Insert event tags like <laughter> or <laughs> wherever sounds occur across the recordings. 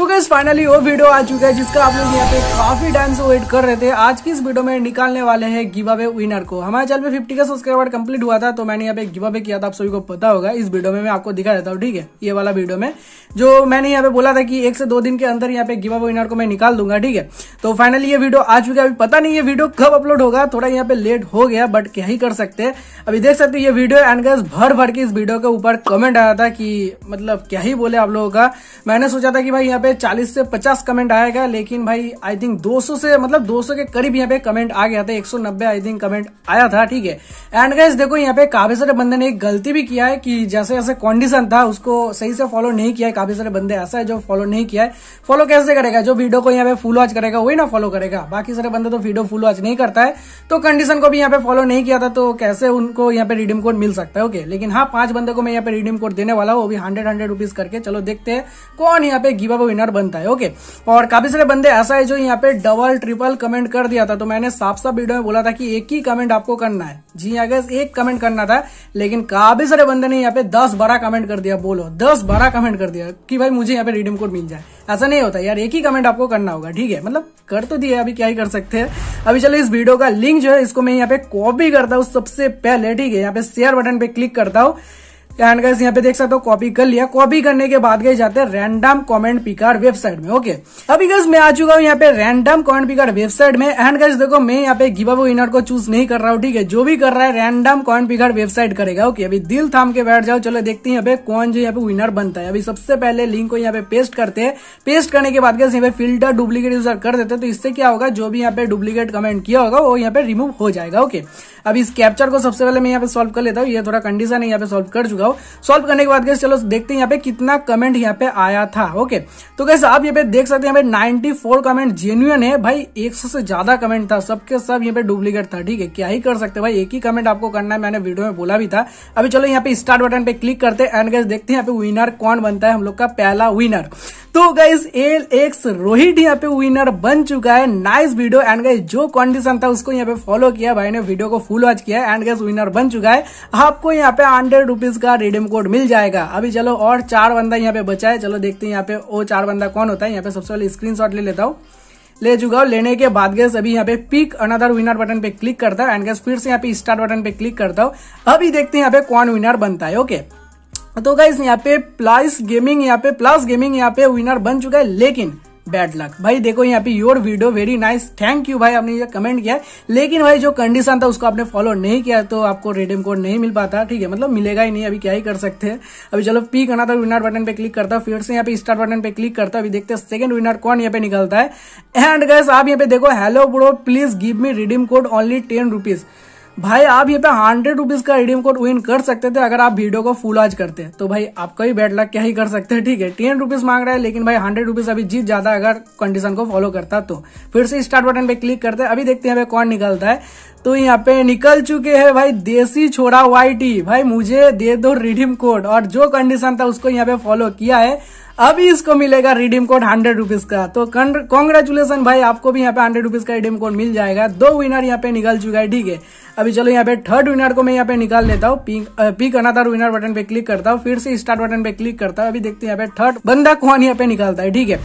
सो guys finally वो video आ चुका है जिसका आप लोग यहाँ पे काफी टाइम से वेट कर रहे थे आज की इस वीडियो में निकालने वाले हैं गिव अवे विनर को हमारे चैनल पे 50 का सब्सक्राइबर कंप्लीट हुआ था तो मैंने यहाँ पे गिव अवे किया था आप सभी को पता होगा इस वीडियो में मैं आपको दिखा देता हूँ ठीक है ये वाला वीडियो में जो मैंने यहाँ पे बोला था कि एक से दो दिन के अंदर यहाँ पे गिव अवे विनर को मैं निकाल दूंगा ठीक है तो फाइनली ये वीडियो आ चुका है अभी पता नहीं ये वीडियो कब अपलोड होगा थोड़ा यहाँ पे लेट हो गया बट क्या ही कर सकते हैं अभी देख सकते ये वीडियो एंड गैस भर भर के इस वीडियो के ऊपर कमेंट आया था कि मतलब क्या ही बोले आप लोगों का मैंने सोचा था कि भाई यहाँ पे पे 40 से 50 कमेंट आएगा लेकिन भाई आई थिंक 200 से मतलब 200 के करीब यहाँ पे कमेंट आ गया था 190 सौ नब्बे आई थिंक कमेंट आया था ठीक है एंड गाइज देखो यहाँ पे काफी सारे बंदे ने एक गलती भी किया है कि जैसे जैसे कंडीशन था उसको सही से फॉलो नहीं किया है काफी सारे बंदे ऐसा है जो फॉलो नहीं किया है फॉलो कैसे करेगा जो वीडियो को यहाँ पे फुल वॉच करेगा वही ना फॉलो करेगा बाकी सारे बंदे तो वीडियो फुल वॉच नहीं करता है तो कंडीशन को भी यहाँ पे फॉलो नहीं किया था तो कैसे उनको यहाँ पे रिडीम कोड मिल सकता है ओके लेकिन हाँ पांच बंदे को मैं यहाँ पे रिडीम कोड देने वाला हूँ वो भी हंड्रेड हंड्रेड रुपीज करके चलो देखते हैं कौन यहाँ पे गिवअप विनर बनता है ओके और काफी सारे बंदे ऐसा है जो यहाँ पे डबल ट्रिपल कमेंट कर दिया था तो मैंने साफ साफ वीडियो में बोला था कि एक ही कमेंट आपको करना है जी हाँ, अगर एक कमेंट करना था लेकिन काफी सारे बंदे ने यहाँ पे दस बारह कमेंट कर दिया बोलो दस बारह कमेंट कर दिया कि भाई मुझे यहाँ पे रिडीम कोड मिल जाए ऐसा नहीं होता यार एक ही कमेंट आपको करना होगा ठीक है मतलब कर तो दिया अभी क्या ही कर सकते हैं अभी चलो इस वीडियो का लिंक जो है इसको मैं यहाँ पे कॉपी करता हूँ सबसे पहले ठीक है यहाँ पे शेयर बटन पे क्लिक करता हूँ एंड गैस यहाँ पे देख सकते हो कॉपी कर लिया कॉपी करने के बाद गए जाते हैं रैंडम कॉमेंट पिकार वेबसाइट में ओके अभी गैस मैं आ चुका हूँ यहाँ पे रैंडम कमेंट पिकार वेबसाइट में एंड गैस देखो मैं यहाँ पे गिव अप विनर को चूज नहीं कर रहा हूँ ठीक है जो भी कर रहा है रैंडम कॉमेंट पिकार वेबसाइट करेगा ओके अभी दिल थाम के बैठ जाओ चलो देखते हैं यहाँ पे कौन जो यहाँ पे विनर बनता है अभी सबसे पहले लिंक को यहाँ पे पेस्ट करते हैं पेस्ट करने के बाद गैस यहाँ पे फिल्टर डुप्लीकेट यूजर कर देते हैं तो इससे क्या होगा जो भी यहाँ पे डुप्लीकेट कमेंट किया होगा वो यहाँ पे रिमूव हो जाएगा ओके अब इस कैप्चर को सबसे पहले मैं यहाँ पे सॉल्व कर लेता हूँ ये थोड़ा कंडीशन है यहाँ पे सॉल्व कर चुका हूँ सॉल्व करने के बाद गैस चलो देखते हैं यहाँ पे कितना कमेंट यहाँ पे आया था ओके तो कैसे आप यहाँ पे देख सकते हैं नाइनटी फोर कमेंट जेन्यून है भाई एक से ज्यादा कमेंट था सबके सब यहाँ पे डुप्लीकेट था ठीक है क्या ही कर सकते भाई एक ही कमेंट आपको करना है मैंने वीडियो में बोला भी था अभी चलो यहाँ पे स्टार्ट बटन पे क्लिक करते हैं एंड गैस देखते हैं यहाँ पे विनर कौन बनता है हम लोग का पहला विनर तो गाइज एल एक्स रोहित यहाँ पे विनर बन चुका है नाइस वीडियो एंड गाइज जो कंडीशन था उसको यहाँ पे फॉलो किया भाई ने वीडियो को फुल वॉच किया एंड गाइज विनर बन चुका है आपको यहाँ पे हंड्रेड रुपीज का रिडीम कोड मिल जाएगा अभी चलो और चार बंदा यहाँ पे बचा है चलो देखते हैं यहाँ पे वो चार बंदा कौन होता है यहाँ पे सबसे पहले स्क्रीन ले लेता हूँ ले चुका हूँ लेने के बाद गैस अभी यहाँ पे पिक अनदर विनर बटन पे क्लिक करता है एंड गैस फिर से यहाँ पे स्टार्ट बटन पे क्लिक करता हूँ अभी देखते हैं यहाँ पे कौन विनर बनता है ओके okay? तो गाइज यहाँ पे प्लस गेमिंग यहाँ पे प्लस गेमिंग यहाँ पे विनर बन चुका है लेकिन बैड लक भाई देखो यहाँ पे your video very nice thank you भाई आपने ये कमेंट किया लेकिन भाई जो कंडीशन था उसको आपने फॉलो नहीं किया तो आपको रेडियम कोड नहीं मिल पाता ठीक है मतलब मिलेगा ही नहीं अभी क्या ही कर सकते हैं अभी चलो पी करना था विनर बटन पे क्लिक करता फिर से यहाँ पे स्टार्ट बटन पे क्लिक करता अभी देखते सेकंड विनर कौन यहाँ पे निकलता है एंड गैस आप यहाँ पे देखो hello bro please give me redeem code only ten rupees भाई आप ये पे हंड्रेड रुपीज का रिडीम कोड विन कर सकते थे अगर आप वीडियो को फुल आज करते तो भाई आपका भी बैड लक क्या ही कर सकते हैं ठीक है टेन रुपीज मांग रहा है लेकिन भाई हंड्रेड रुपीज अभी जीत जाता अगर कंडीशन को फॉलो करता तो फिर से स्टार्ट बटन पे क्लिक करते हैं अभी देखते हैं भाई कौन निकलता है तो यहाँ पे निकल चुके हैं भाई देसी छोड़ा वाई भाई मुझे दे दो रिडीम कोड और जो कंडीशन था उसको यहाँ पे फॉलो किया है अभी इसको मिलेगा रिडीम कोड हंड्रेड रुपीज का तो कॉन्ग्रेचुलेसन भाई आपको भी यहाँ पे हंड्रेड रुपीज का रिडीम कोड मिल जाएगा दो विनर यहाँ पे निकल चुका है ठीक है अभी चलो यहाँ पे थर्ड विनर को मैं यहाँ पे निकाल लेता हूँ पिक अनादर विनर बटन पे क्लिक करता हूँ फिर से स्टार्ट बटन पे क्लिक करता हूँ अभी देखते हैं यहाँ पे थर्ड बंदा कौन यहाँ पे निकालता है ठीक है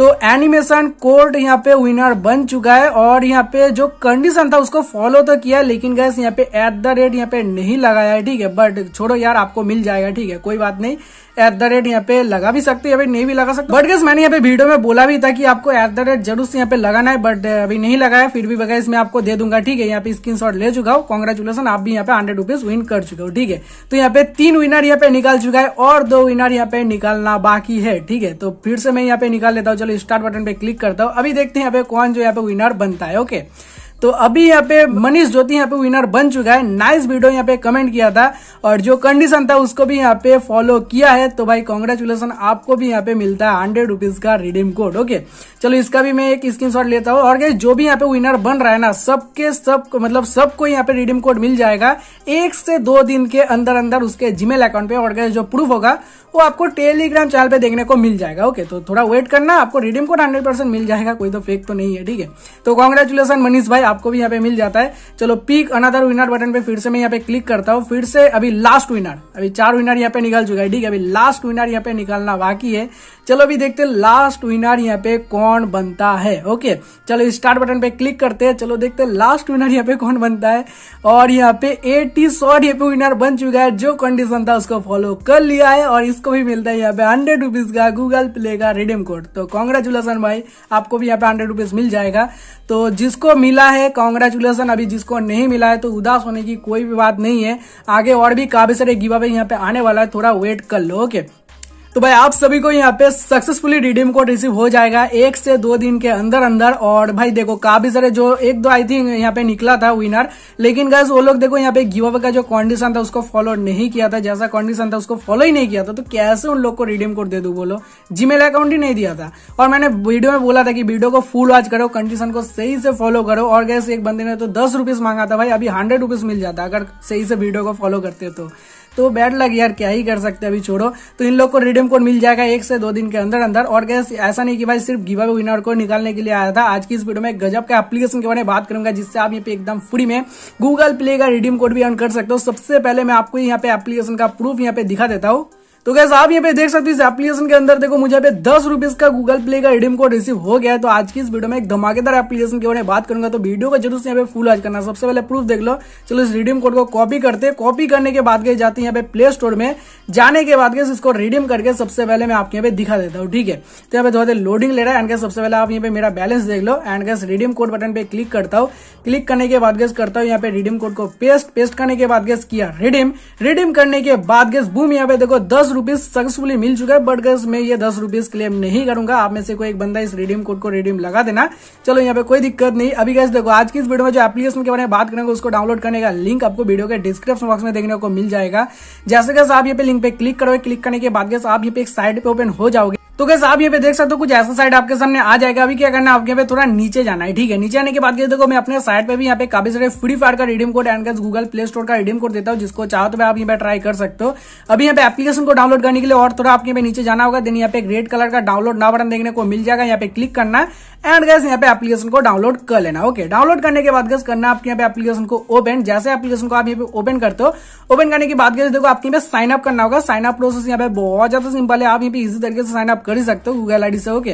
तो एनिमेशन कोर्ट यहाँ पे विनर बन चुका है और यहाँ पे जो कंडीशन था उसको फॉलो तो किया लेकिन गैस यहाँ पे एट द रेट यहाँ पे नहीं लगाया है ठीक है बट छोड़ो यार आपको मिल जाएगा ठीक है कोई बात नहीं एट द रेट यहाँ पे लगा भी सकते अभी नहीं भी लगा सकते बट गैस मैंने यहाँ पे वीडियो में बोला भी था कि आपको एट द रेट जरूर से यहाँ पे लगाना है बट अभी नहीं लगाया फिर भी बगैस मैं आपको दे दूंगा ठीक है यहाँ पे स्क्रीन शॉट ले चुका हूँ कॉन्ग्रेचुलेसन आप भी यहाँ पे हंड्रेड रुपीज विन कर चुके हो ठीक है तो यहाँ पे तीन विनर यहाँ पे निकाल चुका है और दो विनर यहाँ पे निकालना बाकी है ठीक है तो फिर से मैं यहाँ पे निकाल लेता हूँ चलो स्टार्ट बटन पे क्लिक करता हूँ अभी देखते हैं अब कौन जो यहाँ पे विनर बनता है ओके तो अभी यहाँ पे मनीष ज्योति यहाँ पे विनर बन चुका है नाइस वीडियो यहाँ पे कमेंट किया था और जो कंडीशन था उसको भी यहाँ पे फॉलो किया है तो भाई कॉन्ग्रेचुलेसन आपको भी यहाँ पे मिलता है हंड्रेड रुपीज का रिडीम कोड ओके चलो इसका भी मैं एक स्क्रीन लेता हूँ और जो भी यहाँ पे विनर बन रहा है ना सबके सब मतलब सबको यहाँ पे रिडीम कोड मिल जाएगा एक से दो दिन के अंदर अंदर उसके जीमेल अकाउंट पे और जो प्रूफ होगा वो आपको टेलीग्राम चैनल पे देखने को मिल जाएगा ओके तो थोड़ा वेट करना आपको रिडीम कोड हंड्रेड मिल जाएगा कोई तो फेक तो नहीं है ठीक है तो कॉन्ग्रेचुलेसन मनीष भाई आपको भी यहाँ पे मिल जाता है चलो पिक अनादर विनर बटन पे फिर से मैं यहाँ पे क्लिक करता हूँ फिर से अभी लास्ट विनर अभी चार विनर यहाँ पे निकल चुका है ठीक है अभी लास्ट विनर यहाँ पे निकालना बाकी है चलो अभी देखते हैं लास्ट विनर यहाँ पे कौन बनता है ओके चलो स्टार्ट बटन पे क्लिक करते हैं चलो देखते हैं लास्ट विनर यहाँ पे कौन बनता है और यहाँ पे एटी शॉर्ट यहाँ पे विनर बन चुका है जो कंडीशन था उसको फॉलो कर लिया है और इसको भी मिलता है यहाँ पे हंड्रेड रुपीज का गूगल प्ले का रिडीम कोड तो कॉन्ग्रेचुलेसन भाई आपको भी यहाँ पे हंड्रेड मिल जाएगा तो जिसको मिला है है कॉन्ग्रेचुलेसन अभी जिसको नहीं मिला है तो उदास होने की कोई भी बात नहीं है आगे और भी काफी सारे गिवा यहाँ पे आने वाला है थोड़ा वेट कर लो ओके तो भाई आप सभी को यहाँ पे सक्सेसफुली रिडीम कोड रिसीव हो जाएगा एक से दो दिन के अंदर अंदर और भाई देखो काफी सारे जो एक दो आई थिंक यहाँ पे निकला था विनर लेकिन गैस वो लोग देखो यहाँ पे गिव अवे का जो कंडीशन था उसको फॉलो नहीं किया था जैसा कंडीशन था उसको फॉलो ही नहीं किया था तो कैसे उन लोग को रिडीम कोड दे दू बोलो जीमेल अकाउंट ही नहीं दिया था और मैंने वीडियो में बोला था कि वीडियो को फुल वॉच करो कंडीशन को सही से फॉलो करो और गैस एक बंदे ने तो दस रुपीज मांगा था भाई अभी हंड्रेड रुपीज मिल जाता अगर सही से वीडियो को फॉलो करते तो तो बैड लग यार क्या ही कर सकते अभी छोड़ो तो इन लोग को रिडीम कोड मिल जाएगा एक से दो दिन के अंदर अंदर और गैस ऐसा नहीं कि भाई सिर्फ गिवा विनर को निकालने के लिए आया था आज की इस वीडियो में गजब के एप्लीकेशन के बारे में बात करूंगा जिससे आप यहाँ पे एकदम फ्री में गूगल प्ले का रिडीम कोड भी अर्न कर सकते हो सबसे पहले मैं आपको यहाँ पे एप्लीकेशन का प्रूफ यहाँ पे दिखा देता हूँ तो कैसे आप ये पे देख सकते इस एप्लीकेशन के अंदर देखो मुझे पे दस रुपीज का गूगल प्ले का रिडीम कोड रिसीव हो गया है तो आज की इस वीडियो में एक धमाकेदार एप्लीकेशन के बारे में बात करूंगा तो वीडियो को जरूर से यहाँ पे फुल आज करना सबसे पहले प्रूफ देख लो चलो इस रिडीम कोड को कॉपी करते हैं कॉपी करने के बाद गए जाते हैं यहाँ पे प्ले स्टोर में जाने के बाद इसको रिडीम करके सबसे पहले मैं आपके यहाँ पे दिखा देता हूँ ठीक है तो यहाँ पे थोड़ा देर लोडिंग ले रहा है एंड गैस सबसे पहले आप यहाँ पे मेरा बैलेंस देख लो एंड कैसे रिडीम कोड बटन पे क्लिक करता हूँ क्लिक करने के बाद गैस करता हूँ यहाँ पे रिडीम कोड को पेस्ट पेस्ट करने के बाद गैस किया रिडीम रिडीम करने के बाद गैस बूम यहाँ पे देखो दस रुपीज सक्सेसफुली मिल चुका है बट गर्स मैं ये दस रुपीज क्लेम नहीं करूंगा आप में से कोई एक बंदा इस रिडीम कोड को रिडीम लगा देना चलो यहाँ पे कोई दिक्कत नहीं अभी गैस देखो आज की इस वीडियो में जो एप्लीकेशन के बारे में बात करेंगे उसको डाउनलोड करने का लिंक आपको वीडियो के डिस्क्रिप्शन बॉक्स में देखने को मिल जाएगा जैसे गैस आप ये पे लिंक पे क्लिक करोगे क्लिक करने के बाद गैस आप ये पे एक साइड पे ओपन हो जाओगे तो कैसे आप ये पे देख सकते हो कुछ ऐसा साइड आपके सामने आ जाएगा अभी क्या करना है आपके पे थोड़ा नीचे जाना है ठीक है नीचे आने के बाद देखो मैं अपने साइड पे भी यहाँ पे काफी सारे फ्री फायर का redeem code and Google play store का रिडीम कोड देता हूँ जिसको चाहो तो आप यहाँ पे ट्राई कर सकते हो अभी यहाँ पे एप्लीकेशन को डाउनलोड करने के लिए और थोड़ा आपके पे नीचे जाना होगा देन यहाँ पे रेड कलर का डाउनलोड ना बटन देखने को मिल जाएगा यहाँ पे क्लिक करना एंड गैस यहाँ पे एप्लीकेशन को डाउनलोड कर लेना ओके डाउनलोड करने के बाद गैस करना आपके यहाँ पे एप्लीकेशन को ओपन जैसे एप्लीकेशन को आप यहाँ पे ओपन करते हो ओपन करने के बाद गैस देखो आपके यहाँ पे साइन अप करना होगा साइन अप प्रोसेस यहाँ पे बहुत ज्यादा सिंपल है आप यहाँ पे इजी तरीके से साइन अप कर ही सकते हो गूगल आईडी से ओके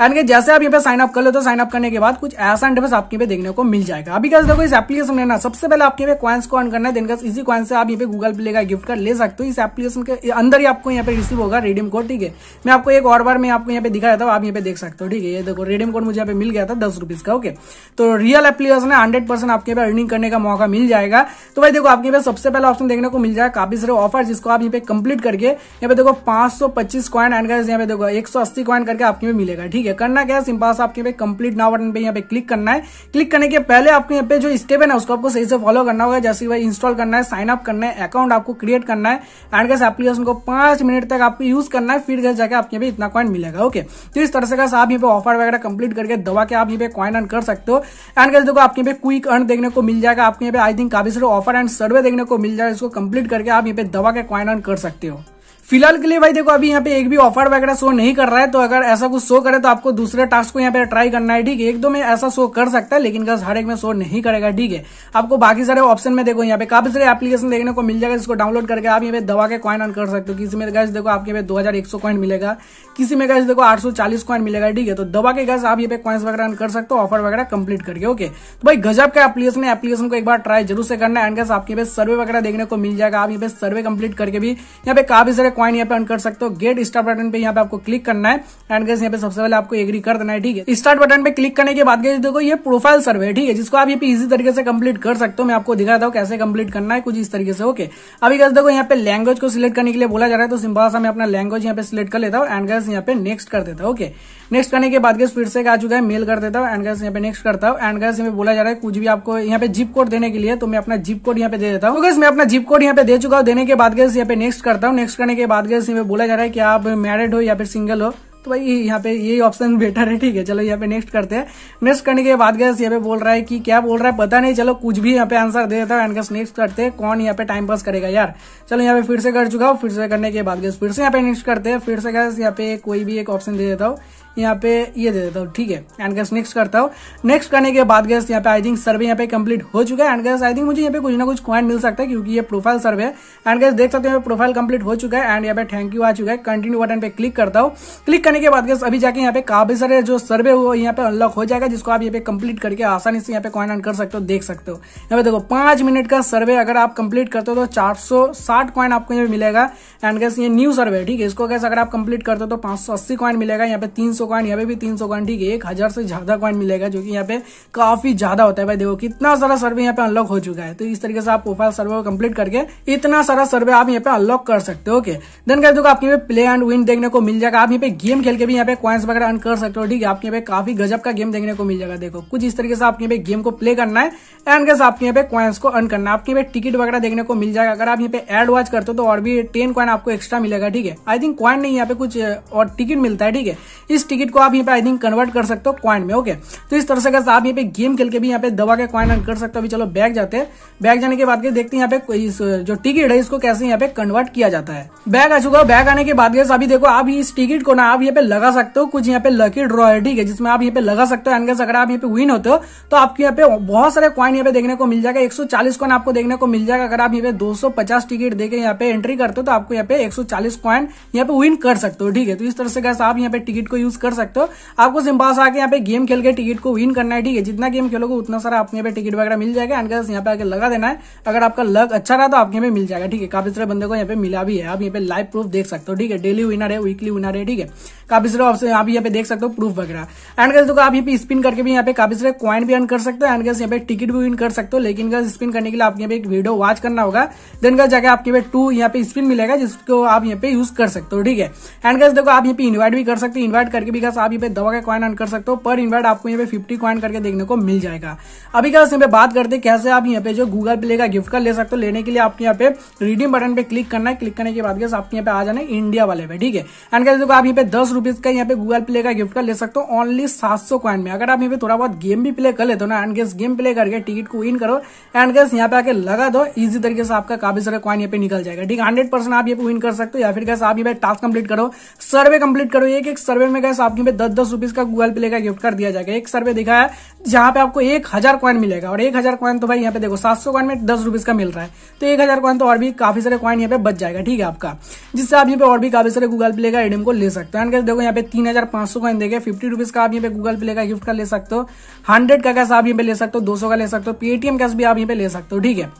एंड के जैसे आप यहाँ पे साइन अप कर लेते हो साइन अप करने के बाद कुछ ऐसा इंटरफेस आपके पे देखने को मिल जाएगा अभी कैसे देखो इस एप्लीकेशन में ना सबसे पहले आपके पे क्वाइंस को ऑन करना है देन इसी क्वाइन से आप यहाँ पे गूगल प्ले का गिफ्ट कार्ड ले सकते हो इस एप्लीकेशन के अंदर ही आपको यहाँ पे रिसीव होगा रिडीम कोड ठीक है मैं आपको एक और बार मैं आपको यहाँ पे दिखा देता हूँ आप यहाँ पे देख सकते हो ठीक है ये देखो रिडीम कोड मुझे यहाँ पे मिल गया था दस रुपीज का ओके तो रियल एप्लीकेशन है हंड्रेड परसेंट आपके पे अर्निंग करने का मौका मिल जाएगा तो भाई देखो आपके पे सबसे पहला ऑप्शन देखने को मिल जाएगा काफी सारे ऑफर जिसको आप यहाँ पे कंप्लीट करके यहाँ पे देखो पांच सौ पच्चीस क्वाइन एंड यहाँ पे देखो एक सौ अस्सी क्वाइन करके आपके में मिलेगा ठीक है करना क्या है सिंपल से आपके पे कंप्लीट नाउ बटन पे यहाँ पे क्लिक करना है क्लिक करने के पहले आपके यहाँ पे जो स्टेप है ना उसको आपको सही से फॉलो करना होगा जैसे भाई इंस्टॉल करना है साइन अप करना है अकाउंट आपको क्रिएट करना है एंड कैसे एप्लीकेशन को पांच मिनट तक आपको यूज करना है फिर घर जाकर आपके यहाँ पे इतना क्वाइन मिलेगा ओके तो इस तरह से कैसे आप यहाँ पे ऑफर वगैरह कंप्लीट करके दवा के आप यहाँ पे क्वाइन अर्न कर सकते हो एंड कैसे देखो आपके यहाँ पे क्विक अर्न देखने को मिल जाएगा आपके यहाँ पे आई थिंक काफी सारे ऑफर एंड सर्वे देखने को मिल जाएगा इसको कंप्लीट करके आप यहाँ पे दवा के क्वाइन अर्न कर सकते हो फिलहाल के लिए भाई देखो अभी यहाँ पे एक भी ऑफर वगैरह शो नहीं कर रहा है तो अगर ऐसा कुछ शो करे तो आपको दूसरे टास्क को यहाँ पे ट्राई करना है ठीक है एक दो में ऐसा शो कर सकता है लेकिन हर एक में शो नहीं करेगा ठीक है आपको बाकी सारे ऑप्शन में देखो यहाँ पे काफी सारे एप्लीकेशन देखने को मिल जाएगा जिसको डाउनलोड करके आप यहाँ पे दवा के कॉइन ऑन कर सकते हो किसी में गैस देखो आपके पे दो हजार एक सौ कॉइन मिलेगा किसी में गैस देखो आठ सौ चालीस कॉइन मिलेगा ठीक है तो दवा के गैस आप ये पे कॉइन्स वगैरह अर्न कर सकते हो ऑफर वगैरह कंप्लीट करके ओके तो भाई गजब का एप्लीकेशन है एप्लीकेशन को एक बार ट्राई जरूर से करना है एंड गैस आपके पे सर्वे वगैरह देखने को मिल जाएगा आप ये पे सर्वे कंप्लीट करके भी यहाँ पे काफी सारे क्वाइन यहाँ पे अर्न कर सकते हो गेट स्टार्ट बटन पे यहाँ पे आपको क्लिक करना है एंड गेस यहाँ पे सबसे पहले आपको एग्री कर देना है ठीक है स्टार्ट बटन पे क्लिक करने के बाद गए देखो ये प्रोफाइल सर्वे है ठीक है जिसको आप ये इजी तरीके से कंप्लीट कर सकते हो मैं आपको दिखाता हूँ कैसे कंप्लीट करना है कुछ इस तरीके से ओके अभी गैस देखो यहाँ पे लैंग्वेज को सिलेक्ट करने के लिए बोला जा रहा है तो सिंपल सा मैं अपना लैंग्वेज यहाँ पे सिलेक्ट कर लेता हूँ एंड गैस यहाँ पे नेक्स्ट कर देता हूँ ओके नेक्स्ट करने के बाद गैस फिर से आ चुका है मेल कर देता हूँ एंड गैस यहाँ पे नेक्स्ट करता हूँ एंड गैस यहाँ पे बोला जा रहा है कुछ भी आपको यहाँ पे जिप कोड देने के लिए तो मैं अपना जिप कोड यहाँ पे दे देता हूँ गैस मैं अपना जिप कोड यहाँ पे दे चुका हूँ देने के बाद गैस यहाँ पे नेक्स्ट करता हूँ नेक्स्ट करने के बात गए इसमें बोला जा रहा है कि आप मैरिड हो या फिर सिंगल हो तो भाई यहाँ पे यही ऑप्शन बेटर <laughs> है ठीक है चलो यहाँ पे नेक्स्ट करते हैं नेक्स्ट करने के बाद गैस यहाँ पे बोल रहा है कि क्या बोल रहा है पता नहीं चलो कुछ भी यहाँ पे आंसर दे देता है एंड गैस नेक्स्ट करते हैं कौन यहाँ पे टाइम पास करेगा यार चलो यहाँ पे फिर से कर चुका हूँ फिर से करने के बाद गैस फिर से यहाँ पे नेक्स्ट करते हैं फिर से गैस यहाँ पे कोई भी एक ऑप्शन दे देता हूँ यहाँ पे ये दे देता हूँ ठीक है एंड गैस नेक्स्ट करता हूँ नेक्स्ट करने के बाद गैस यहाँ पे आई थिंक सर्वे यहाँ पे कंप्लीट हो चुका है एंड गैस आई थिंक मुझे यहाँ पे कुछ ना कुछ कॉइन मिल सकता है क्योंकि ये प्रोफाइल सर्वे है एंड गैस देख सकते हो प्रोफाइल कंप्लीट हो चुका है एंड यहाँ पे थैंक यू आ चुका है कंटिन्यू बटन पे क्लिक करता हूँ क्लिक करने के बाद गैस अभी जाके यहाँ पे काफी सारे जो सर्वे वो यहाँ पे अनलॉक हो जाएगा जिसको आप यहाँ पे कंप्लीट करके आसानी से यहाँ पे क्वाइन अर्न कर सकते हो देख सकते हो यहाँ पे देखो पांच मिनट का सर्वे अगर आप कंप्लीट करते हो तो चार साठ आपको यहाँ मिलेगा एंड गैस ये न्यू सर्वे ठीक है इसको गैस अगर आप कंप्लीट करते हो तो पांच सौ अस्सी मिलेगा यहाँ पे तीन कॉइन यहाँ पे भी तीन सौ कॉइन ठीक है एक हजार से ज्यादा कॉइन मिलेगा जो कि यहाँ पे काफी ज्यादा होता है भाई देखो कितना सारा सर्वे यहाँ पे अनलॉक हो चुका है तो इस तरीके से आप प्रोफाइल सर्वे को कम्प्लीट करके इतना सारा सर्वे आप यहाँ पे अनलॉक कर सकते हो ओके देन कर देखो आपके यहाँ प्ले एंड विन देखने को मिल जाएगा आप यहाँ पे गेम खेल के भी यहाँ पे क्वाइंस वगैरह अन कर सकते हो ठीक है आपके यहाँ पे काफी गजब का गेम देखने को मिल जाएगा देखो कुछ इस तरीके से आपके यहाँ पे गेम को प्ले करना है एंड कैसे आपके यहाँ पे क्वाइंस को अन करना है आपके यहाँ पे टिकट वगैरह देखने को मिल जाएगा अगर आप यहाँ पे एड वॉच करते हो तो और भी टेन क्वाइन आपको एक्स्ट्रा मिलेगा ठीक है आई थिंक क्वाइन नहीं यहाँ पे कुछ और टिकट मिलता है ठीक है इस टिकट टिकट को आप यहाँ पे आई थिंक कन्वर्ट कर सकते हो क्वाइन में ओके तो इस तरह से आप यहाँ पे गेम खेल के भी यहाँ पे दवा के क्वाइन अर्न कर सकते हो अभी चलो बैग जाते हैं बैग जाने के बाद देखते हैं यहाँ पे जो टिकट है इसको कैसे यहाँ पे कन्वर्ट किया जाता है बैग आ चुका है बैग आने के बाद अभी देखो आप इस टिकट को ना आप यहाँ पे लगा सकते हो कुछ यहाँ पे लकी ड्रॉ है ठीक है जिसमें आप यहाँ पे लगा सकते हो एंड अगर आप यहाँ पे विन होते हो तो आपके यहाँ पे बहुत सारे क्वाइन यहाँ पे देखने को मिल जाएगा चालीस कॉइन आपको देखने को मिल जाएगा अगर आप यहाँ पे पचास टिकट देके यहाँ पे एंट्री करते हो तो आपको यहाँ पे एक चालीस क्वाइन यहाँ पे विन कर सकते हो ठीक है तो इस तरह से आप यहाँ पे टिकट को यूज कर सकते हो आपको सिंपल सा आके यहाँ पे गेम खेल के टिकट को विन करना है ठीक है जितना गेम खेलोगे उतना सारा आपके यहाँ पे टिकट वगैरह मिल जाएगा एंड यहाँ पे आके लगा देना है अगर आपका लक अच्छा रहा तो आपके यहाँ पे मिल जाएगा ठीक है काफी सारे बंदे को यहाँ पे मिला भी है आप यहाँ पे लाइव प्रूफ देख सकते हो ठीक है डेली विनर है वीकली विनर है ठीक है काफी सारे ऑप्शन आप यहाँ पे देख सकते हो प्रूफ वगैरह एंड गैस देखो आप यहाँ पे स्पिन करके भी यहाँ पे काफी सारे कॉइन भी अर्न कर सकते हो एंड गैस यहाँ पे टिकट भी विन कर सकते हो लेकिन गैस स्पिन करने के लिए आपके यहाँ पे एक वीडियो वॉच करना होगा देन गैस जाके आपके पे टू यहाँ पे स्पिन मिलेगा जिसको आप यहाँ पे यूज कर सकते हो ठीक है एंड गैस देखो आप यहाँ पे इन्वाइट भी कर सकते हो इन्वाइट करके करके बिकॉज आप यहाँ पे दवा का कॉइन अर्न कर सकते हो पर इन्वाइट आपको यहाँ पे फिफ्टी कॉइन करके देखने को मिल जाएगा अभी क्या यहाँ पे बात करते हैं कैसे आप यहाँ पे जो गूगल प्ले का गिफ्ट कार्ड ले सकते हो लेने के लिए आपको यहाँ पे रिडीम बटन पे क्लिक करना है क्लिक करने के बाद गैस आपके यहाँ पे आ जाना है इंडिया वाले पे ठीक है एंड कैसे आप यहाँ पे दस रुपीज का यहाँ पे गूगल प्ले का गिफ्ट कार्ड ले सकते हो ओनली सात सौ कॉइन में अगर आप यहाँ पे थोड़ा बहुत गेम भी प्ले कर लेते हो ना एंड गेस गेम प्ले करके टिकट को विन करो एंड गैस यहाँ पे आके लगा दो इजी तरीके से आपका काफी सारा कॉइन यहाँ पे निकल जाएगा ठीक है हंड्रेड आप ये विन कर सकते हो या फिर कैसे आप यहाँ पे टास्क कंप्लीट करो सर्वे कंप्लीट करो एक एक सर्वे में गैस पास आपके में दस दस रुपीज का गूगल प्ले का गिफ्ट कर दिया जाएगा एक सर्वे दिखा है जहां पे आपको एक हजार कॉइन मिलेगा और एक हजार कॉइन तो भाई यहाँ पे देखो सात सौ कॉइन में दस रुपीज का मिल रहा है तो एक हजार कॉइन तो और भी काफी सारे कॉइन यहाँ पे बच जाएगा ठीक है आपका जिससे आप यहाँ पे और भी काफी सारे गूगल प्ले का एडम को ले सकते हो देखो यहाँ पे तीन हजार पांच सौ कॉइन देखे फिफ्टी रुपीज का आप यहाँ पे गूगल प्ले का गिफ्ट का ले सकते हो हंड्रेड का कैश आप यहाँ पे ले सकते हो दो का ले सकते हो पेटीएम कैश भी आप यहाँ पे ले सकते हो ठीक है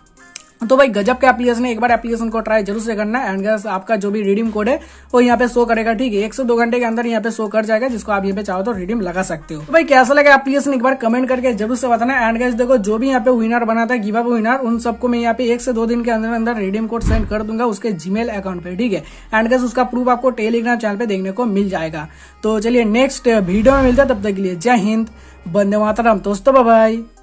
तो भाई गजब के एप्लीकेशन है एक बार एप्लीकेशन को ट्राई जरूर से करना एंड गैस आपका जो भी रिडीम कोड है वो यहाँ पे शो करेगा ठीक है एक से दो घंटे के अंदर यहाँ पे शो कर जाएगा जिसको आप यहाँ पे चाहो तो रिडीम लगा सकते हो तो भाई कैसा लगा एप्लीकेशन एक बार कमेंट करके जरूर से बताना एंड गैस देखो जो भी यहाँ पे विनर बना था गिव विनर उन सबको मैं यहाँ पे एक से दो दिन के अंदर अंदर रिडीम कोड सेंड कर दूंगा उसके जीमेल अकाउंट पे ठीक है एंड गैस उसका प्रूफ आपको टेलीग्राम चैनल पे देखने को मिल जाएगा तो चलिए नेक्स्ट वीडियो में मिलता है तब तक के लिए जय हिंद बंदे मातरम दोस्तों बाई